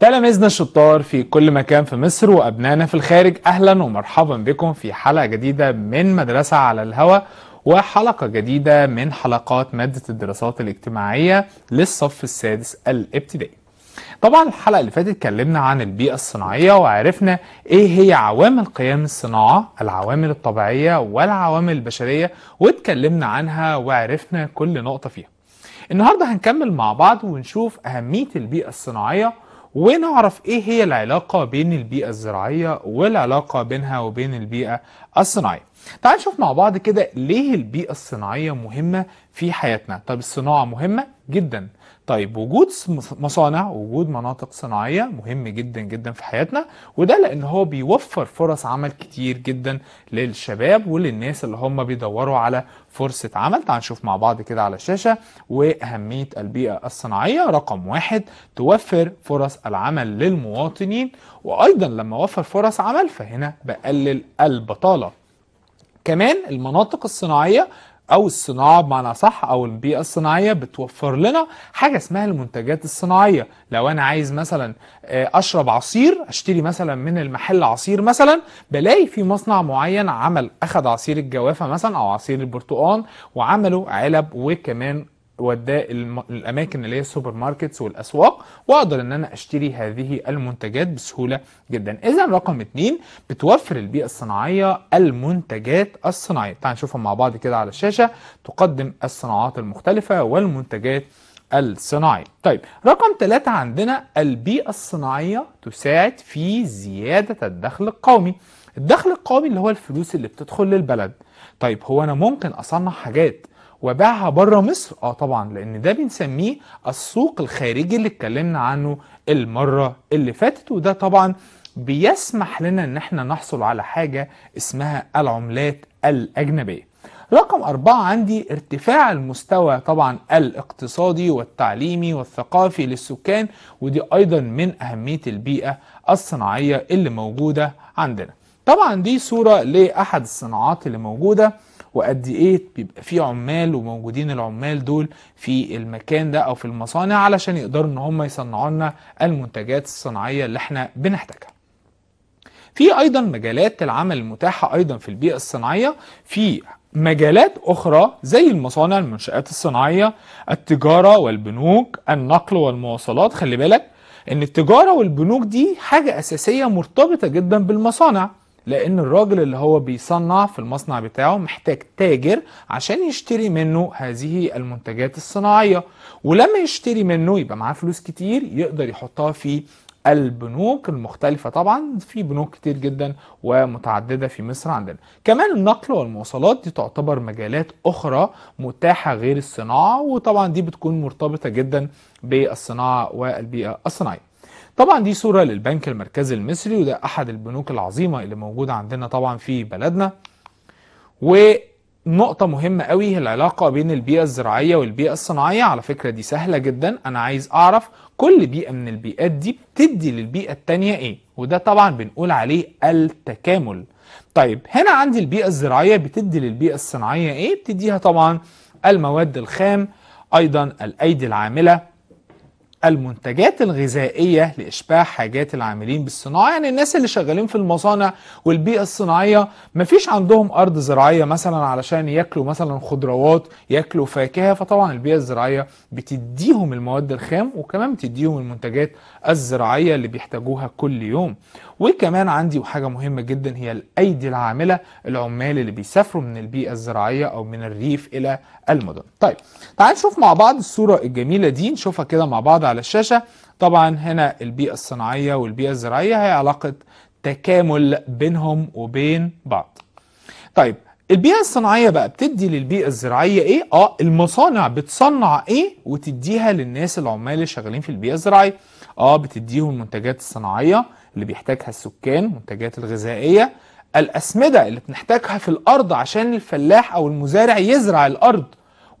تلاميذنا الشطار في كل مكان في مصر وأبنائنا في الخارج أهلا ومرحبا بكم في حلقة جديدة من مدرسة على الهواء وحلقة جديدة من حلقات مادة الدراسات الاجتماعية للصف السادس الابتدائي طبعا الحلقة اللي فاتت اتكلمنا عن البيئة الصناعية وعرفنا ايه هي عوامل قيام الصناعة العوامل الطبيعية والعوامل البشرية واتكلمنا عنها وعرفنا كل نقطة فيها النهاردة هنكمل مع بعض ونشوف أهمية البيئة الصناعية ونعرف ايه هي العلاقة بين البيئة الزراعية والعلاقة بينها وبين البيئة الصناعية تعال نشوف مع بعض كده ليه البيئة الصناعية مهمة في حياتنا طيب الصناعة مهمة جدا طيب وجود مصانع وجود مناطق صناعية مهم جدا جدا في حياتنا وده لأن هو بيوفر فرص عمل كتير جدا للشباب وللناس اللي هم بيدوروا على فرصة عمل تعال نشوف مع بعض كده على الشاشة وأهمية البيئة الصناعية رقم واحد توفر فرص العمل للمواطنين وأيضا لما أوفر فرص عمل فهنا بقلل البطالة كمان المناطق الصناعيه او الصناعه بمعنى صح او البيئه الصناعيه بتوفر لنا حاجه اسمها المنتجات الصناعيه لو انا عايز مثلا آه، اشرب عصير اشتري مثلا من المحل عصير مثلا بلاقي في مصنع معين عمل اخذ عصير الجوافه مثلا او عصير البرتقال وعملوا علب وكمان وداه الاماكن اللي هي السوبر ماركتس والاسواق واقدر ان انا اشتري هذه المنتجات بسهوله جدا اذا رقم اتنين بتوفر البيئه الصناعيه المنتجات الصناعيه تعال نشوفهم مع بعض كده على الشاشه تقدم الصناعات المختلفه والمنتجات الصناعي طيب رقم ثلاثة عندنا البيئة الصناعية تساعد في زيادة الدخل القومي الدخل القومي اللي هو الفلوس اللي بتدخل للبلد طيب هو أنا ممكن أصنع حاجات وباعها بره مصر اه طبعا لان ده بنسميه السوق الخارجي اللي اتكلمنا عنه المره اللي فاتت وده طبعا بيسمح لنا ان احنا نحصل على حاجه اسمها العملات الاجنبيه رقم أربعة عندي ارتفاع المستوى طبعا الاقتصادي والتعليمي والثقافي للسكان ودي أيضا من أهمية البيئة الصناعية اللي موجودة عندنا طبعا دي صورة لأحد الصناعات اللي موجودة وقد ايه بيبقى في عمال وموجودين العمال دول في المكان ده او في المصانع علشان يقدروا ان هم يصنعوا لنا المنتجات الصناعيه اللي احنا بنحتاجها في ايضا مجالات العمل المتاحه ايضا في البيئه الصناعيه في مجالات أخرى زي المصانع المنشآت الصناعية التجارة والبنوك النقل والمواصلات خلي بالك إن التجارة والبنوك دي حاجة أساسية مرتبطة جدا بالمصانع لان الراجل اللي هو بيصنع في المصنع بتاعه محتاج تاجر عشان يشتري منه هذه المنتجات الصناعيه ولما يشتري منه يبقى معاه فلوس كتير يقدر يحطها في البنوك المختلفة طبعا في بنوك كتير جدا ومتعددة في مصر عندنا كمان النقل والمواصلات دي تعتبر مجالات أخرى متاحة غير الصناعة وطبعا دي بتكون مرتبطة جدا بالصناعة والبيئة الصناعية طبعا دي صورة للبنك المركزي المصري وده أحد البنوك العظيمة اللي موجودة عندنا طبعا في بلدنا ونقطة مهمة قوي هي العلاقة بين البيئة الزراعية والبيئة الصناعية على فكرة دي سهلة جدا أنا عايز أعرف كل بيئة من البيئات دي بتدي للبيئة التانية إيه وده طبعا بنقول عليه التكامل طيب هنا عندي البيئة الزراعية بتدي للبيئة الصناعية إيه بتديها طبعا المواد الخام أيضا الأيدي العاملة المنتجات الغذائية لإشباع حاجات العاملين بالصناعة يعني الناس اللي شغالين في المصانع والبيئة الصناعية مفيش عندهم أرض زراعية مثلا علشان ياكلوا مثلا خضروات ياكلوا فاكهة فطبعا البيئة الزراعية بتديهم المواد الخام وكمان بتديهم المنتجات الزراعية اللي بيحتاجوها كل يوم وكمان عندي وحاجة مهمة جدا هي الأيدي العاملة العمال اللي بيسافروا من البيئة الزراعية أو من الريف إلى المدن طيب تعال نشوف مع بعض الصورة الجميلة دي نشوفها كده مع بعض على الشاشة طبعا هنا البيئة الصناعية والبيئة الزراعية هي علاقة تكامل بينهم وبين بعض طيب البيئة الصناعية بقى بتدي للبيئة الزراعية ايه؟ اه المصانع بتصنع ايه وتديها للناس العمال اللي شغالين في البيئة الزراعية اه بتديهم المنتجات الصناعية اللي بيحتاجها السكان المنتجات الغذائية الأسمدة اللي بنحتاجها في الأرض عشان الفلاح أو المزارع يزرع الأرض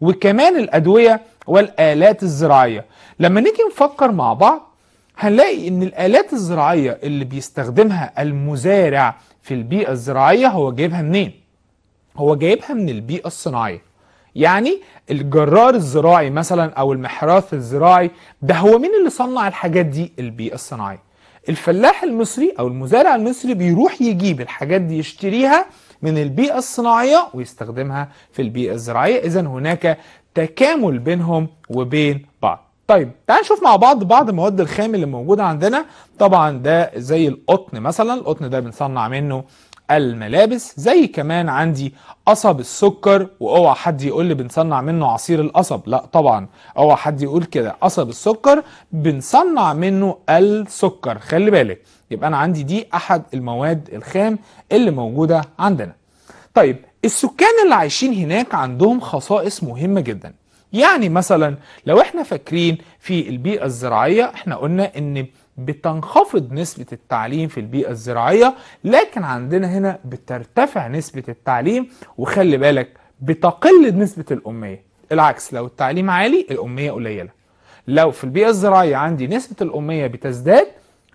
وكمان الأدوية والآلات الزراعية لما نيجي نفكر مع بعض هنلاقي ان الآلات الزراعية اللي بيستخدمها المزارع في البيئة الزراعية هو جايبها منين؟ هو جايبها من البيئة الصناعية يعني الجرار الزراعي مثلا او المحراث الزراعي ده هو مين اللي صنع الحاجات دي البيئة الصناعية الفلاح المصري او المزارع المصري بيروح يجيب الحاجات دي يشتريها من البيئة الصناعية ويستخدمها في البيئة الزراعية إذا هناك تكامل بينهم وبين بعض طيب تعال نشوف مع بعض بعض المواد الخام اللي موجوده عندنا طبعا ده زي القطن مثلا القطن ده بنصنع منه الملابس زي كمان عندي قصب السكر واوعى حد يقول لي بنصنع منه عصير القصب لا طبعا اوعى حد يقول كده قصب السكر بنصنع منه السكر خلي بالك يبقى انا عندي دي احد المواد الخام اللي موجوده عندنا طيب السكان اللي عايشين هناك عندهم خصائص مهمة جدا يعني مثلا لو احنا فاكرين في البيئة الزراعية احنا قلنا ان بتنخفض نسبة التعليم في البيئة الزراعية لكن عندنا هنا بترتفع نسبة التعليم وخلي بالك بتقل نسبة الأمية العكس لو التعليم عالي الأمية قليلة لو في البيئة الزراعية عندي نسبة الأمية بتزداد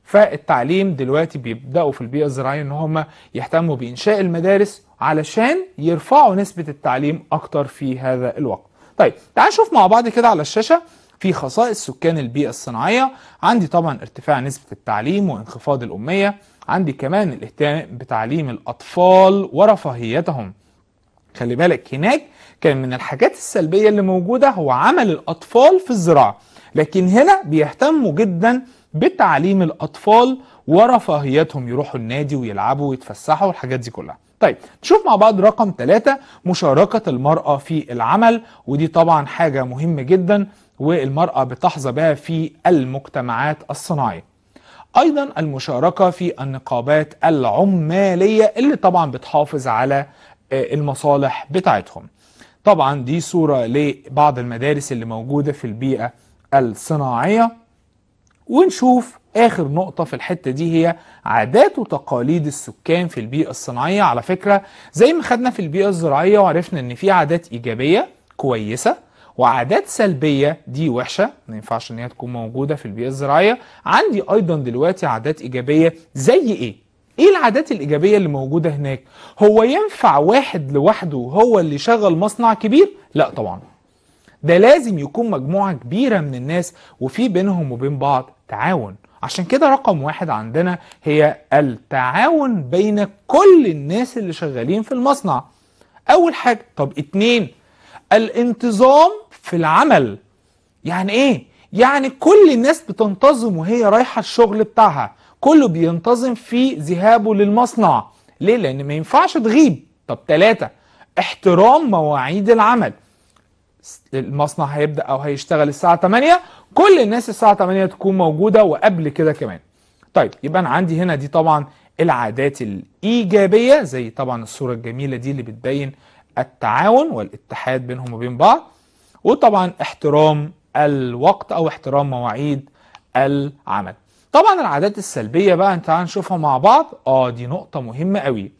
فالتعليم دلوقتي بيبداوا في البيئه الزراعيه ان هم يهتموا بانشاء المدارس علشان يرفعوا نسبه التعليم اكتر في هذا الوقت طيب تعال نشوف مع بعض كده على الشاشه في خصائص سكان البيئه الصناعيه عندي طبعا ارتفاع نسبه التعليم وانخفاض الاميه عندي كمان الاهتمام بتعليم الاطفال ورفاهيتهم خلي بالك هناك كان من الحاجات السلبية اللي موجودة هو عمل الأطفال في الزراعة لكن هنا بيهتموا جدا بتعليم الأطفال ورفاهيتهم يروحوا النادي ويلعبوا ويتفسحوا والحاجات دي كلها طيب نشوف مع بعض رقم ثلاثة مشاركة المرأة في العمل ودي طبعا حاجة مهمة جدا والمرأة بتحظى بها في المجتمعات الصناعية أيضا المشاركة في النقابات العمالية اللي طبعا بتحافظ على آه، المصالح بتاعتهم طبعا دي صورة لبعض المدارس اللي موجودة في البيئة الصناعية ونشوف آخر نقطة في الحتة دي هي عادات وتقاليد السكان في البيئة الصناعية على فكرة زي ما خدنا في البيئة الزراعية وعرفنا إن في عادات إيجابية كويسة وعادات سلبية دي وحشة ما ينفعش إن هي تكون موجودة في البيئة الزراعية عندي أيضا دلوقتي عادات إيجابية زي إيه؟ ايه العادات الايجابيه اللي موجوده هناك هو ينفع واحد لوحده هو اللي شغل مصنع كبير لا طبعا ده لازم يكون مجموعه كبيره من الناس وفي بينهم وبين بعض تعاون عشان كده رقم واحد عندنا هي التعاون بين كل الناس اللي شغالين في المصنع اول حاجه طب اتنين الانتظام في العمل يعني ايه يعني كل الناس بتنتظم وهي رايحه الشغل بتاعها كله بينتظم في ذهابه للمصنع ليه لان ما ينفعش تغيب طب تلاتة احترام مواعيد العمل المصنع هيبدا او هيشتغل الساعه 8 كل الناس الساعه 8 تكون موجوده وقبل كده كمان طيب يبقى انا عندي هنا دي طبعا العادات الايجابيه زي طبعا الصوره الجميله دي اللي بتبين التعاون والاتحاد بينهم وبين بعض وطبعا احترام الوقت او احترام مواعيد العمل طبعا العادات السلبية بقى انت نشوفها مع بعض اه دي نقطة مهمة قوي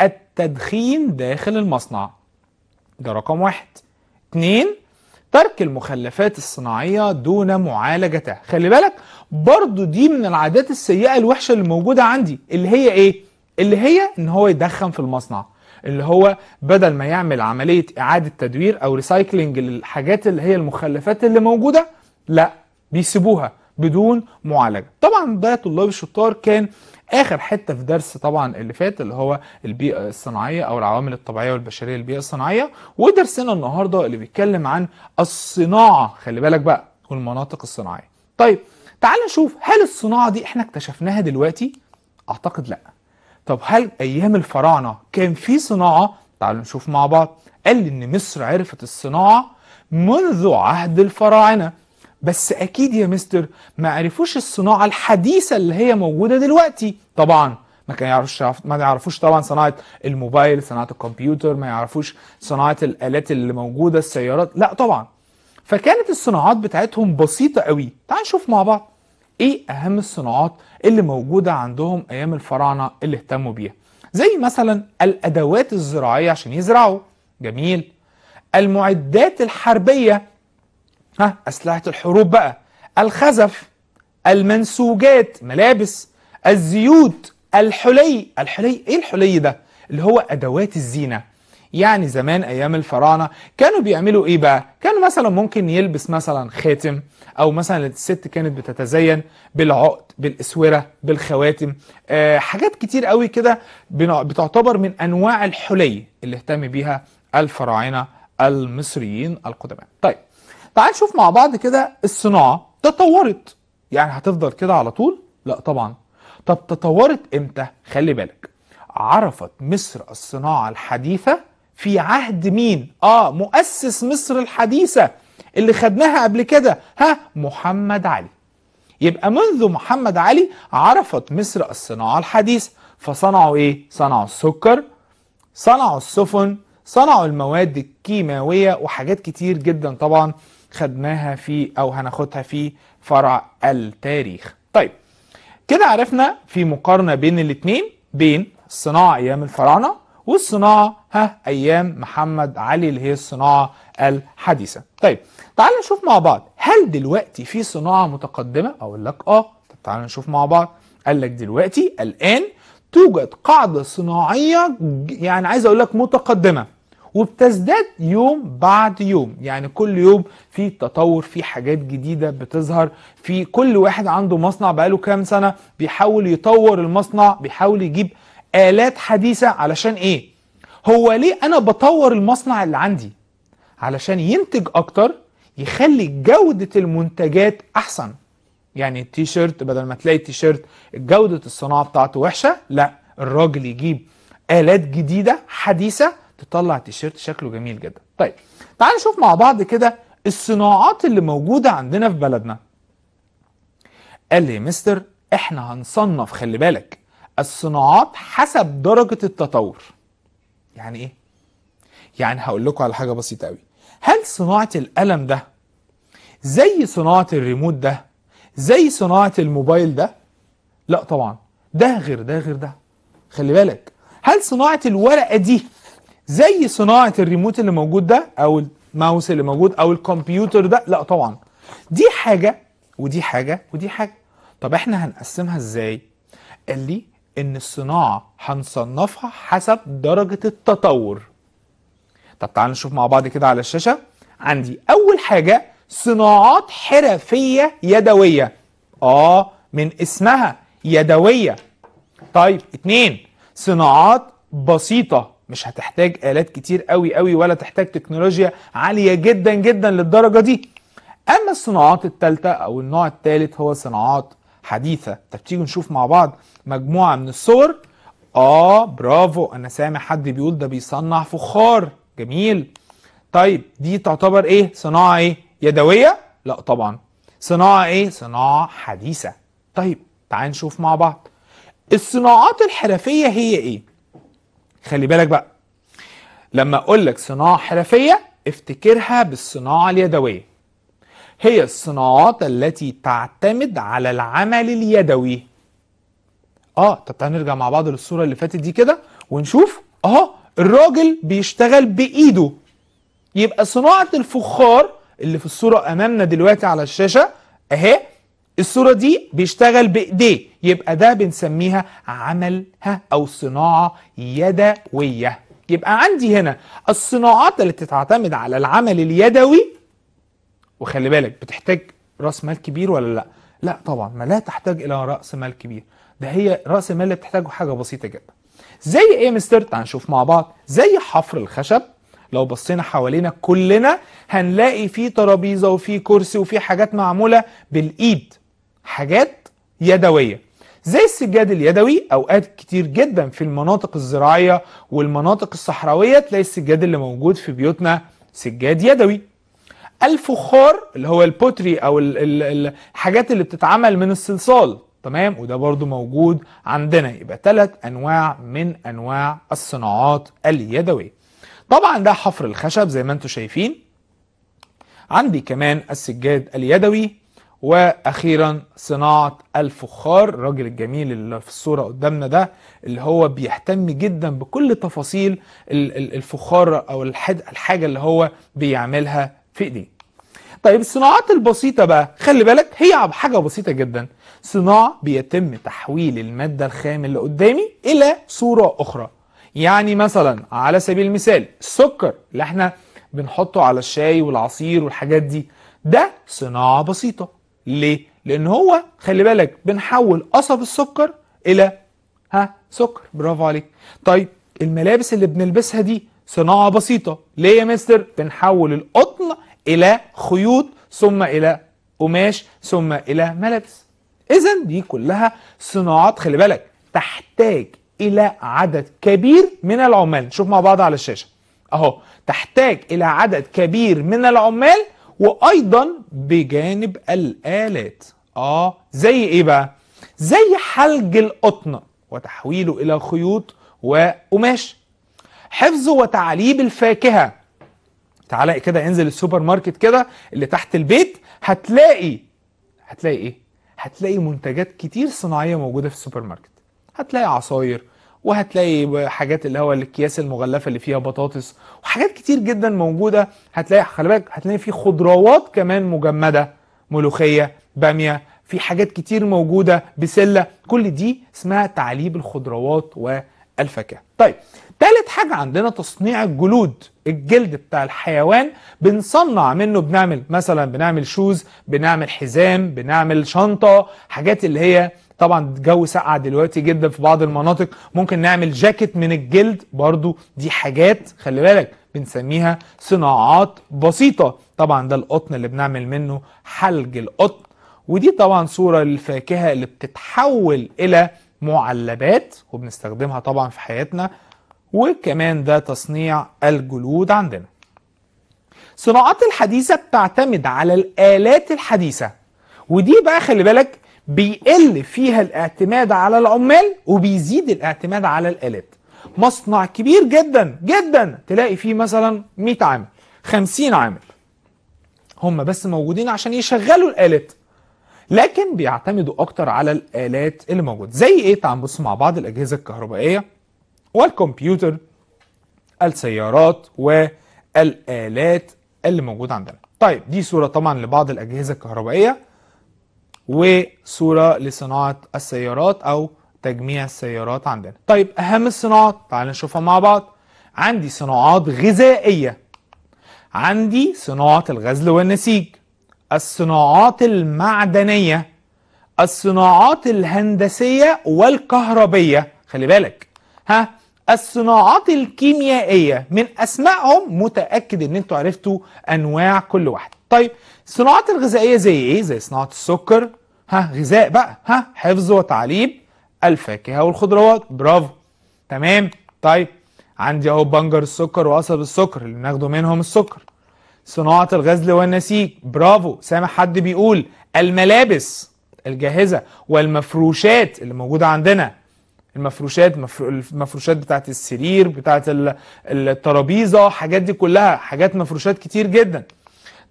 التدخين داخل المصنع ده رقم واحد اتنين ترك المخلفات الصناعية دون معالجتها خلي بالك برضو دي من العادات السيئة الوحشة اللي موجودة عندي اللي هي ايه اللي هي ان هو يدخن في المصنع اللي هو بدل ما يعمل عملية إعادة تدوير أو ريسايكلينج للحاجات اللي هي المخلفات اللي موجودة لا بيسيبوها بدون معالجه طبعا ده طلاب الشطار كان اخر حته في درس طبعا اللي فات اللي هو البيئه الصناعيه او العوامل الطبيعيه والبشريه للبيئه الصناعيه ودرسنا النهارده اللي بيتكلم عن الصناعه خلي بالك بقى والمناطق الصناعيه طيب تعال نشوف هل الصناعه دي احنا اكتشفناها دلوقتي اعتقد لا طب هل ايام الفراعنه كان في صناعه تعالوا نشوف مع بعض قال ان مصر عرفت الصناعه منذ عهد الفراعنه بس اكيد يا مستر ما عرفوش الصناعه الحديثه اللي هي موجوده دلوقتي طبعا ما كان يعرفش ما يعرفوش طبعا صناعه الموبايل صناعه الكمبيوتر ما يعرفوش صناعه الالات اللي موجوده السيارات لا طبعا فكانت الصناعات بتاعتهم بسيطه قوي تعال نشوف مع بعض ايه اهم الصناعات اللي موجوده عندهم ايام الفراعنه اللي اهتموا بيها زي مثلا الادوات الزراعيه عشان يزرعوا جميل المعدات الحربيه ها أسلحة الحروب بقى الخزف المنسوجات ملابس الزيوت الحلي الحلي ايه الحلي ده اللي هو ادوات الزينه يعني زمان ايام الفراعنه كانوا بيعملوا ايه بقى كانوا مثلا ممكن يلبس مثلا خاتم او مثلا الست كانت بتتزين بالعقد بالاسوره بالخواتم آه حاجات كتير قوي كده بتعتبر من انواع الحلي اللي اهتم بيها الفراعنه المصريين القدماء طيب تعال نشوف مع بعض كده الصناعه تطورت يعني هتفضل كده على طول لا طبعا طب تطورت امتى خلي بالك عرفت مصر الصناعه الحديثه في عهد مين اه مؤسس مصر الحديثه اللي خدناها قبل كده ها محمد علي يبقى منذ محمد علي عرفت مصر الصناعه الحديثه فصنعوا ايه صنعوا السكر صنعوا السفن صنعوا المواد الكيماويه وحاجات كتير جدا طبعا خدناها في او هناخدها في فرع التاريخ طيب كده عرفنا في مقارنه بين الاثنين بين الصناعه ايام الفراعنه والصناعه ها ايام محمد علي اللي هي الصناعه الحديثه طيب تعال نشوف مع بعض هل دلوقتي في صناعه متقدمه اقول لك اه طب تعال نشوف مع بعض قال لك دلوقتي الان توجد قاعده صناعيه يعني عايز اقول لك متقدمه وبتزداد يوم بعد يوم يعني كل يوم في تطور في حاجات جديدة بتظهر في كل واحد عنده مصنع بقاله كام سنة بيحاول يطور المصنع بيحاول يجيب آلات حديثة علشان إيه هو ليه أنا بطور المصنع اللي عندي علشان ينتج أكتر يخلي جودة المنتجات أحسن يعني التيشيرت بدل ما تلاقي التيشيرت جودة الصناعة بتاعته وحشة لا الراجل يجيب آلات جديدة حديثة تطلع تيشيرت شكله جميل جدا طيب تعال نشوف مع بعض كده الصناعات اللي موجودة عندنا في بلدنا قال لي مستر احنا هنصنف خلي بالك الصناعات حسب درجة التطور يعني ايه؟ يعني هقول لكم على حاجة بسيطة قوي هل صناعة القلم ده زي صناعة الريموت ده زي صناعة الموبايل ده؟ لا طبعا ده غير ده غير ده خلي بالك هل صناعة الورقة دي زي صناعه الريموت اللي موجود ده او الماوس اللي موجود او الكمبيوتر ده لا طبعا دي حاجه ودي حاجه ودي حاجه طب احنا هنقسمها ازاي قال لي ان الصناعه هنصنفها حسب درجه التطور طب تعالوا نشوف مع بعض كده على الشاشه عندي اول حاجه صناعات حرفيه يدويه اه من اسمها يدويه طيب اتنين صناعات بسيطه مش هتحتاج آلات كتير قوي قوي ولا تحتاج تكنولوجيا عالية جدا جدا للدرجة دي أما الصناعات التالتة أو النوع التالت هو صناعات حديثة طب تيجوا نشوف مع بعض مجموعة من الصور آه برافو أنا سامع حد بيقول ده بيصنع فخار جميل طيب دي تعتبر إيه صناعة إيه يدوية لا طبعا صناعة إيه صناعة حديثة طيب تعال نشوف مع بعض الصناعات الحرفية هي إيه خلي بالك بقى لما اقول لك صناعه حرفيه افتكرها بالصناعه اليدويه هي الصناعات التي تعتمد على العمل اليدوي اه طب تعالى نرجع مع بعض للصوره اللي فاتت دي كده ونشوف اهو الراجل بيشتغل بايده يبقى صناعه الفخار اللي في الصوره امامنا دلوقتي على الشاشه اهي الصوره دي بيشتغل بايديه يبقى ده بنسميها عمل ها أو صناعة يدوية يبقى عندي هنا الصناعات اللي بتعتمد على العمل اليدوي وخلي بالك بتحتاج راس مال كبير ولا لا لا طبعا ما لا تحتاج الى راس مال كبير ده هي راس المال اللي بتحتاجه حاجه بسيطه جدا زي ايه يا مستر تعال نشوف مع بعض زي حفر الخشب لو بصينا حوالينا كلنا هنلاقي في ترابيزه وفي كرسي وفي حاجات معموله بالايد حاجات يدويه زي السجاد اليدوي اوقات كتير جدا في المناطق الزراعيه والمناطق الصحراويه تلاقي السجاد اللي موجود في بيوتنا سجاد يدوي الفخار اللي هو البوتري او الحاجات اللي بتتعمل من الصلصال تمام وده برضو موجود عندنا يبقى ثلاث انواع من انواع الصناعات اليدويه طبعا ده حفر الخشب زي ما انتم شايفين عندي كمان السجاد اليدوي واخيرا صناعه الفخار الراجل الجميل اللي في الصوره قدامنا ده اللي هو بيهتم جدا بكل تفاصيل الفخار او الحاجه اللي هو بيعملها في ايديه طيب الصناعات البسيطه بقى خلي بالك هي حاجه بسيطه جدا صناعه بيتم تحويل الماده الخام اللي قدامي الى صوره اخرى يعني مثلا على سبيل المثال السكر اللي احنا بنحطه على الشاي والعصير والحاجات دي ده صناعه بسيطه ليه؟ لان هو خلي بالك بنحول قصب السكر الى ها سكر برافو عليك طيب الملابس اللي بنلبسها دي صناعه بسيطه ليه يا مستر بنحول القطن الى خيوط ثم الى قماش ثم الى ملابس اذا دي كلها صناعات خلي بالك تحتاج الى عدد كبير من العمال نشوف مع بعض على الشاشه اهو تحتاج الى عدد كبير من العمال وايضا بجانب الالات اه زي ايه بقى زي حلج القطن وتحويله الى خيوط وقماش حفظ وتعليب الفاكهه تعالى كده انزل السوبر ماركت كده اللي تحت البيت هتلاقي هتلاقي ايه هتلاقي منتجات كتير صناعيه موجوده في السوبر ماركت هتلاقي عصاير وهتلاقي حاجات اللي هو الاكياس المغلفه اللي فيها بطاطس وحاجات كتير جدا موجوده هتلاقي خلي بالك هتلاقي في خضروات كمان مجمده ملوخيه باميه في حاجات كتير موجوده بسله كل دي اسمها تعليب الخضروات والفاكهه طيب تالت حاجه عندنا تصنيع الجلود الجلد بتاع الحيوان بنصنع منه بنعمل مثلا بنعمل شوز بنعمل حزام بنعمل شنطه حاجات اللي هي طبعا الجو ساقع دلوقتي جدا في بعض المناطق ممكن نعمل جاكيت من الجلد برضو دي حاجات خلي بالك بنسميها صناعات بسيطة طبعا ده القطن اللي بنعمل منه حلج القطن ودي طبعا صورة للفاكهة اللي بتتحول إلى معلبات وبنستخدمها طبعا في حياتنا وكمان ده تصنيع الجلود عندنا الصناعات الحديثة بتعتمد على الآلات الحديثة ودي بقى خلي بالك بيقل فيها الاعتماد على العمال وبيزيد الاعتماد على الالات مصنع كبير جدا جدا تلاقي فيه مثلا 100 عامل 50 عامل هم بس موجودين عشان يشغلوا الالات لكن بيعتمدوا اكتر على الالات اللي موجوده زي ايه تعال نبص مع بعض الاجهزه الكهربائيه والكمبيوتر السيارات والالات اللي موجوده عندنا طيب دي صوره طبعا لبعض الاجهزه الكهربائيه وصورة لصناعة السيارات أو تجميع السيارات عندنا طيب أهم الصناعات تعال نشوفها مع بعض عندي صناعات غذائية عندي صناعة الغزل والنسيج الصناعات المعدنية الصناعات الهندسية والكهربية خلي بالك ها الصناعات الكيميائية من أسمائهم متأكد إن أنتوا عرفتوا أنواع كل واحد طيب الصناعات الغذائية زي إيه؟ زي صناعة السكر ها غذاء بقى ها حفظ وتعليم الفاكهه والخضروات برافو تمام طيب عندي اهو بنجر السكر وقصب السكر اللي بناخده منهم السكر صناعه الغزل والنسيج برافو سامع حد بيقول الملابس الجاهزه والمفروشات اللي موجوده عندنا المفروشات المفروشات بتاعت السرير بتاعت الترابيزه الحاجات دي كلها حاجات مفروشات كتير جدا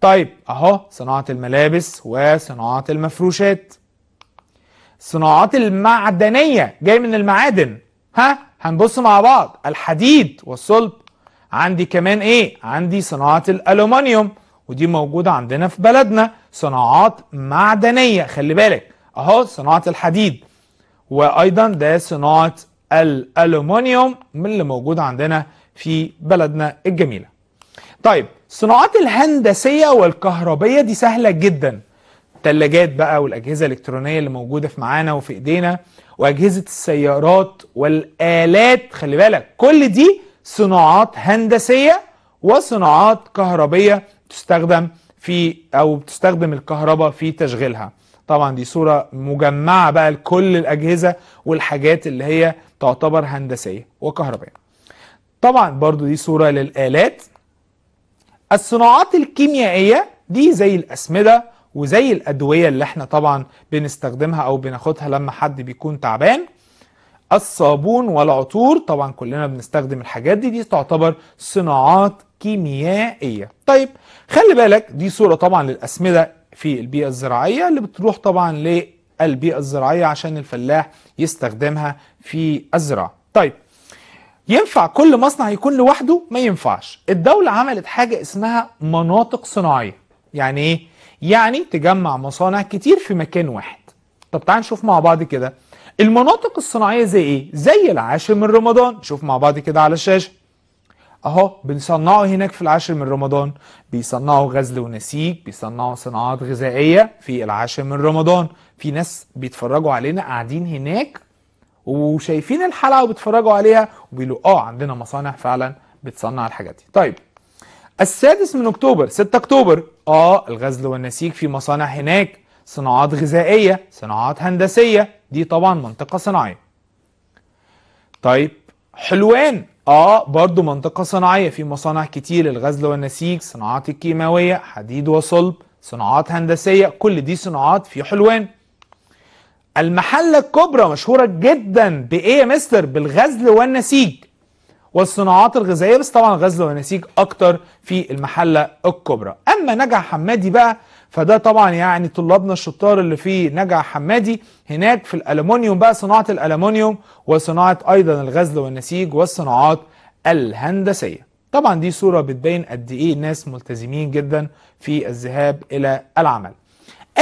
طيب اهو صناعة الملابس وصناعة المفروشات الصناعات المعدنية جاي من المعادن ها هنبص مع بعض الحديد والصلب عندي كمان ايه عندي صناعة الالومنيوم ودي موجودة عندنا في بلدنا صناعات معدنية خلي بالك اهو صناعة الحديد وايضا ده صناعة الالومنيوم من اللي موجود عندنا في بلدنا الجميلة طيب الصناعات الهندسيه والكهربيه دي سهله جدا الثلاجات بقى والاجهزه الالكترونيه اللي موجوده في معانا وفي ايدينا واجهزه السيارات والالات خلي بالك كل دي صناعات هندسيه وصناعات كهربيه تستخدم في او بتستخدم الكهرباء في تشغيلها طبعا دي صوره مجمعه بقى لكل الاجهزه والحاجات اللي هي تعتبر هندسيه وكهربية طبعا برضو دي صوره للالات الصناعات الكيميائية دي زي الأسمدة وزي الأدوية اللي احنا طبعا بنستخدمها أو بناخدها لما حد بيكون تعبان الصابون والعطور طبعا كلنا بنستخدم الحاجات دي دي تعتبر صناعات كيميائية طيب خلي بالك دي صورة طبعا للأسمدة في البيئة الزراعية اللي بتروح طبعا للبيئة الزراعية عشان الفلاح يستخدمها في الزراعة طيب ينفع كل مصنع يكون لوحده ما ينفعش الدولة عملت حاجة اسمها مناطق صناعية يعني ايه؟ يعني تجمع مصانع كتير في مكان واحد طب تعال نشوف مع بعض كده المناطق الصناعية زي ايه؟ زي العاشر من رمضان شوف مع بعض كده على الشاشة اهو بنصنعوا هناك في العاشر من رمضان بيصنعوا غزل ونسيج بيصنعوا صناعات غذائية في العاشر من رمضان في ناس بيتفرجوا علينا قاعدين هناك وشايفين الحلقه وبيتفرجوا عليها وبيقولوا اه عندنا مصانع فعلا بتصنع الحاجات دي طيب السادس من اكتوبر 6 اكتوبر اه الغزل والنسيج في مصانع هناك صناعات غذائيه صناعات هندسيه دي طبعا منطقه صناعيه طيب حلوان اه برضو منطقه صناعيه في مصانع كتير للغزل والنسيج صناعات الكيماويه حديد وصلب صناعات هندسيه كل دي صناعات في حلوان المحلة الكبرى مشهورة جدا بإيه يا مستر؟ بالغزل والنسيج والصناعات الغذائية بس طبعا غزل ونسيج أكتر في المحلة الكبرى أما نجع حمادي بقى فده طبعا يعني طلابنا الشطار اللي في نجع حمادي هناك في الألمونيوم بقى صناعة الألمونيوم وصناعة أيضا الغزل والنسيج والصناعات الهندسية طبعا دي صورة بتبين قد إيه الناس ملتزمين جدا في الذهاب إلى العمل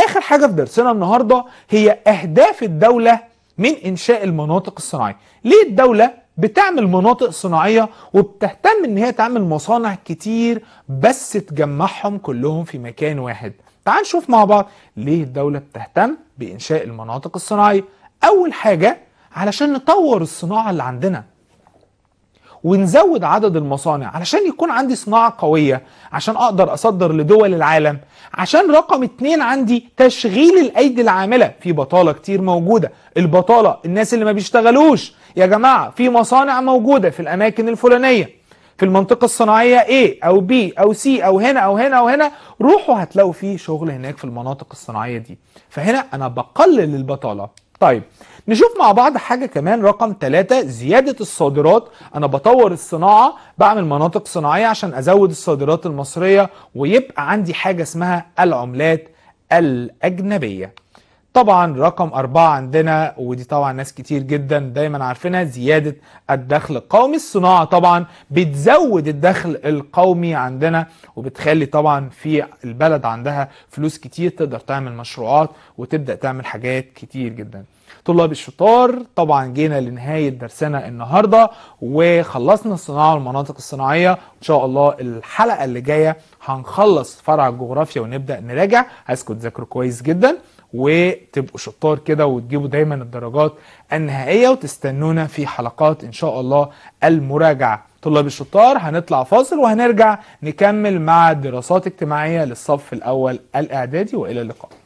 اخر حاجه في درسنا النهارده هي اهداف الدوله من انشاء المناطق الصناعيه ليه الدوله بتعمل مناطق صناعيه وبتهتم ان هي تعمل مصانع كتير بس تجمعهم كلهم في مكان واحد تعال نشوف مع بعض ليه الدوله بتهتم بانشاء المناطق الصناعيه اول حاجه علشان نطور الصناعه اللي عندنا ونزود عدد المصانع علشان يكون عندي صناعة قوية عشان أقدر أصدر لدول العالم عشان رقم اتنين عندي تشغيل الأيدي العاملة في بطالة كتير موجودة البطالة الناس اللي ما بيشتغلوش يا جماعة في مصانع موجودة في الأماكن الفلانية في المنطقة الصناعية A أو B أو C أو هنا أو هنا أو هنا روحوا هتلاقوا فيه شغل هناك في المناطق الصناعية دي فهنا أنا بقلل البطالة طيب نشوف مع بعض حاجة كمان رقم ثلاثة زيادة الصادرات أنا بطور الصناعة بعمل مناطق صناعية عشان أزود الصادرات المصرية ويبقى عندي حاجة اسمها العملات الأجنبية طبعا رقم أربعة عندنا ودي طبعا ناس كتير جدا دايما عارفينها زيادة الدخل القومي الصناعة طبعا بتزود الدخل القومي عندنا وبتخلي طبعا في البلد عندها فلوس كتير تقدر تعمل مشروعات وتبدأ تعمل حاجات كتير جدا طلاب الشطار طبعا جينا لنهاية درسنا النهاردة وخلصنا الصناعة والمناطق الصناعية ان شاء الله الحلقة اللي جاية هنخلص فرع الجغرافيا ونبدأ نراجع عايزكم تذاكروا كويس جدا وتبقوا شطار كده وتجيبوا دايما الدرجات النهائية وتستنونا في حلقات ان شاء الله المراجعة طلاب الشطار هنطلع فاصل وهنرجع نكمل مع دراسات اجتماعية للصف الأول الإعدادي وإلى اللقاء